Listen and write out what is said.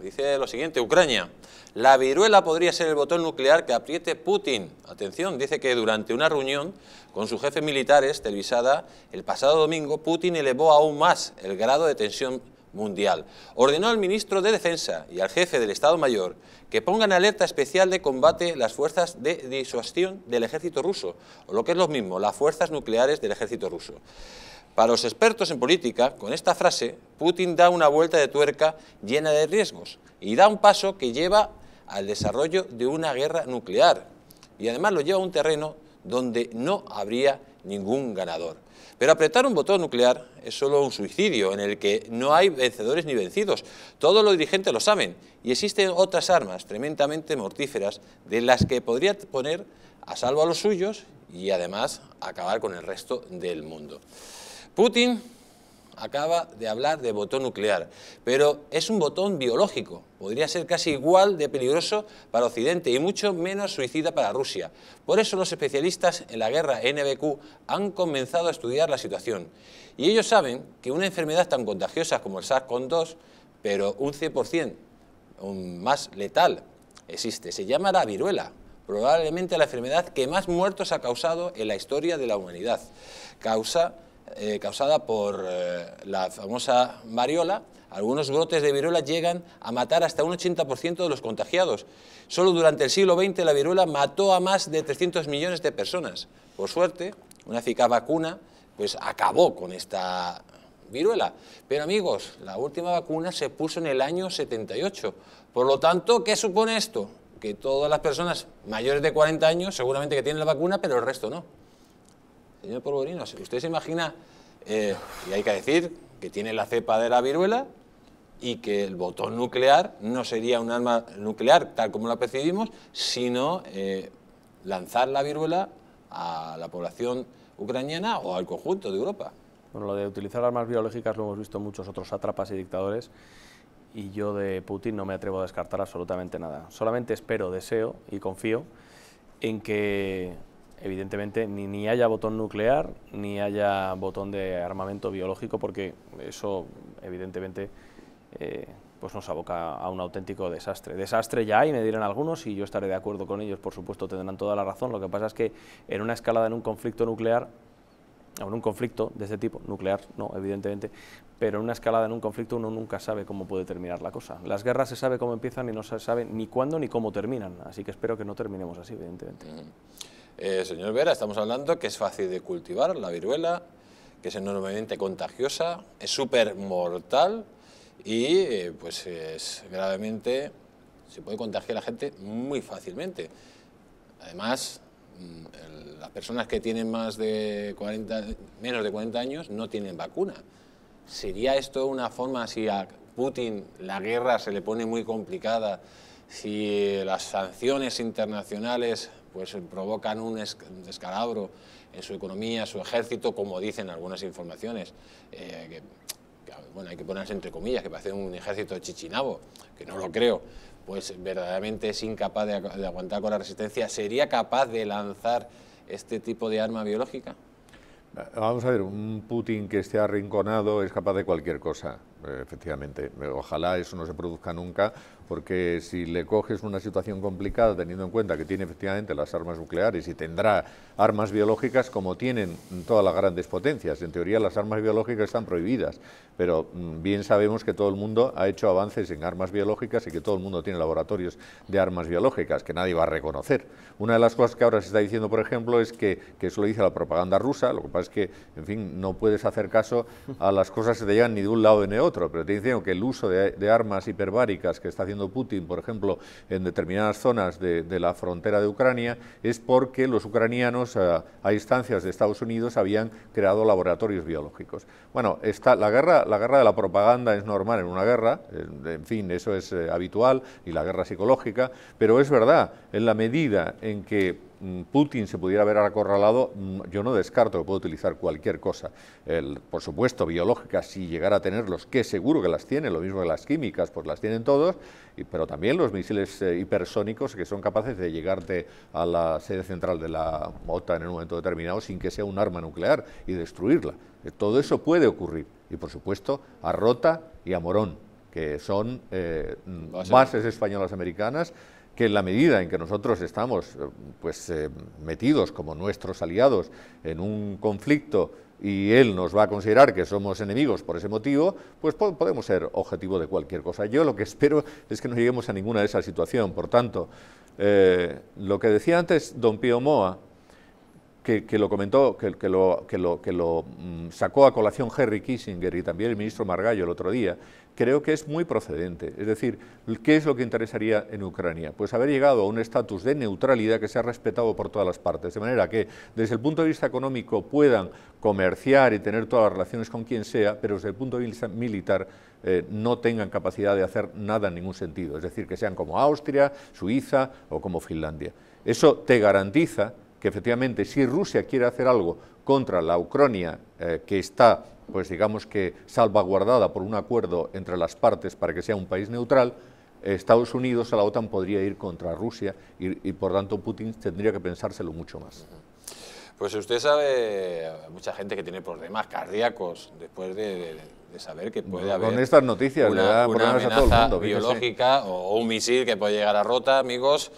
Dice lo siguiente, Ucrania, la viruela podría ser el botón nuclear que apriete Putin. Atención, dice que durante una reunión con sus jefes militares televisada el pasado domingo, Putin elevó aún más el grado de tensión mundial. Ordenó al ministro de Defensa y al jefe del Estado Mayor que pongan alerta especial de combate las fuerzas de disuasión del ejército ruso, o lo que es lo mismo, las fuerzas nucleares del ejército ruso. Para los expertos en política, con esta frase, Putin da una vuelta de tuerca llena de riesgos y da un paso que lleva al desarrollo de una guerra nuclear. Y además lo lleva a un terreno donde no habría ningún ganador. Pero apretar un botón nuclear es solo un suicidio en el que no hay vencedores ni vencidos. Todos los dirigentes lo saben y existen otras armas tremendamente mortíferas de las que podría poner a salvo a los suyos y además acabar con el resto del mundo. Putin acaba de hablar de botón nuclear, pero es un botón biológico, podría ser casi igual de peligroso para Occidente y mucho menos suicida para Rusia. Por eso los especialistas en la guerra NBQ han comenzado a estudiar la situación y ellos saben que una enfermedad tan contagiosa como el SARS-CoV-2, pero un 100% más letal, existe, se llama la viruela, probablemente la enfermedad que más muertos ha causado en la historia de la humanidad. Causa eh, causada por eh, la famosa variola, algunos brotes de viruela llegan a matar hasta un 80% de los contagiados. Solo durante el siglo XX la viruela mató a más de 300 millones de personas. Por suerte, una eficaz vacuna pues acabó con esta viruela. Pero amigos, la última vacuna se puso en el año 78. Por lo tanto, ¿qué supone esto? Que todas las personas mayores de 40 años seguramente que tienen la vacuna, pero el resto no. Señor Polvorino, usted se imagina, eh, y hay que decir, que tiene la cepa de la viruela y que el botón nuclear no sería un arma nuclear tal como la percibimos, sino eh, lanzar la viruela a la población ucraniana o al conjunto de Europa. Bueno, lo de utilizar armas biológicas lo hemos visto en muchos otros sátrapas y dictadores y yo de Putin no me atrevo a descartar absolutamente nada. Solamente espero, deseo y confío en que evidentemente ni, haya botón nuclear ni haya botón de armamento biológico porque eso evidentemente eh, pues nos aboca a un auténtico desastre. Desastre ya hay, me dirán algunos, y yo estaré de acuerdo con ellos, por supuesto, tendrán toda la razón. Lo que pasa es que en una escalada, en un conflicto nuclear, o en un conflicto de este tipo, nuclear no, evidentemente, pero en una escalada, en un conflicto, uno nunca sabe cómo puede terminar la cosa. Las guerras se sabe cómo empiezan y no se sabe ni cuándo ni cómo terminan, así que espero que no terminemos así, evidentemente. Mm. Eh, señor Vera, estamos hablando que es fácil de cultivar la viruela, que es enormemente contagiosa, es súper mortal y eh, pues es gravemente, se puede contagiar a la gente muy fácilmente. Además, mm, las personas que tienen más de 40, menos de 40 años no tienen vacuna. ¿Sería esto una forma, si a Putin la guerra se le pone muy complicada, si las sanciones internacionales pues eh, provocan un descalabro en su economía, su ejército, como dicen algunas informaciones. Eh, que, bueno, hay que ponerse entre comillas, que parece un ejército chichinabo, que no lo creo, pues verdaderamente es incapaz de aguantar con la resistencia. ¿Sería capaz de lanzar este tipo de arma biológica? Vamos a ver, un Putin que esté arrinconado es capaz de cualquier cosa. Eh, efectivamente. Eh, ojalá eso no se produzca nunca, porque si le coges una situación complicada, teniendo en cuenta que tiene efectivamente las armas nucleares y tendrá armas biológicas como tienen todas las grandes potencias. En teoría las armas biológicas están prohibidas, pero mm, bien sabemos que todo el mundo ha hecho avances en armas biológicas y que todo el mundo tiene laboratorios de armas biológicas, que nadie va a reconocer. Una de las cosas que ahora se está diciendo, por ejemplo, es que, eso lo dice la propaganda rusa, lo que pasa es que, en fin, no puedes hacer caso a las cosas que te llegan ni de un lado ni de otro pero te dicen que el uso de, armas hiperbáricas que está haciendo Putin, por ejemplo, en determinadas zonas de, la frontera de Ucrania, es porque los ucranianos eh, a, instancias de Estados Unidos habían creado laboratorios biológicos. Bueno, la, guerra, la guerra de la propaganda es normal en una guerra, eh, en, fin, eso es eh, habitual, y la guerra psicológica, pero es verdad, en la medida en que Mm, Putin se pudiera haber acorralado, mm, yo no descarto que pueda utilizar cualquier cosa. por supuesto, biológicas, si llegara a tenerlos, que seguro que las tiene, lo mismo que las químicas, pues las tienen todos, pero también los misiles eh, hipersónicos que son capaces de llegarte a la sede central de la OTAN en un momento determinado sin que sea un arma nuclear y destruirla. Eh, todo eso puede ocurrir. Y por supuesto, a Rota y a Morón, que son eh, bases españolas americanas que en la medida en que nosotros estamos eh, pues, eh, metidos como nuestros aliados en un conflicto y él nos va a considerar que somos enemigos por ese motivo, pues podemos ser objetivo de cualquier cosa. Yo lo que espero es que no lleguemos a ninguna de esas situaciones. Por tanto, eh, lo que decía antes don Pío Moa, que, lo comentó, que, lo, que lo, mm, sacó a colación Henry Kissinger y también el ministro Margallo el otro día, creo que es muy procedente. Es decir, ¿qué es lo que interesaría en Ucrania? Pues haber llegado a un estatus de neutralidad que sea respetado por todas las partes, de manera que desde el punto de vista económico puedan comerciar y tener todas las relaciones con quien sea, pero desde el punto de vista militar eh, no tengan capacidad de hacer nada en ningún sentido, es decir, que sean como Austria, Suiza o como Finlandia. Eso te garantiza que efectivamente si Rusia quiere hacer algo contra la Ucrania, eh, que está, pues digamos que salvaguardada por un acuerdo entre las partes para que sea un país neutral, Estados Unidos a la OTAN podría ir contra Rusia y, por tanto Putin tendría que pensárselo mucho más. Pues usted sabe, mucha gente que tiene problemas cardíacos después de, saber que puede haber... Con estas noticias una, le da amenaza a mundo, biológica o un misil que puede llegar a rota, amigos.